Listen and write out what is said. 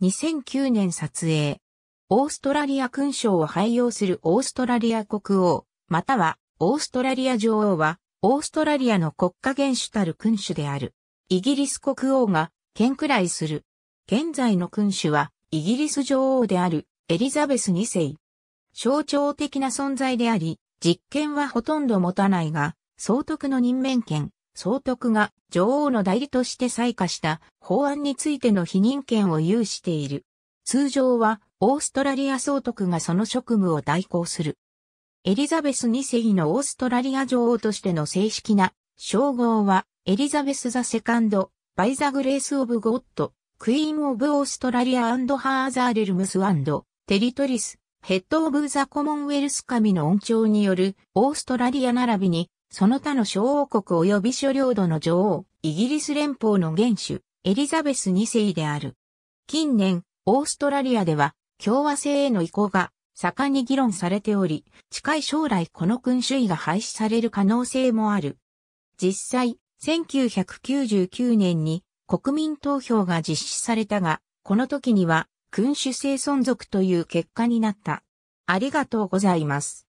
2009年撮影。オーストラリア勲章を廃用するオーストラリア国王、またはオーストラリア女王は、オーストラリアの国家元首たる君主である。イギリス国王が、県くらいする。現在の君主は、イギリス女王である、エリザベス2世。象徴的な存在であり、実権はほとんど持たないが、総督の任免権、総督が女王の代理として採火した法案についての否認権を有している。通常はオーストラリア総督がその職務を代行する。エリザベス2世のオーストラリア女王としての正式な称号はエリザベス・ザ・セカンド・バイザ・グレース・オブ・ゴッド、クイーン・オブ・オーストラリア・アンド・ハーザー・レルムス・アンド、テリトリス、ヘッド・オブ・ザ・コモンウェルス神の恩寵によるオーストラリア並びにその他の小王国及び諸領土の女王、イギリス連邦の元首、エリザベス2世である。近年、オーストラリアでは共和制への移行が盛んに議論されており、近い将来この君主位が廃止される可能性もある。実際、1999年に国民投票が実施されたが、この時には君主制存続という結果になった。ありがとうございます。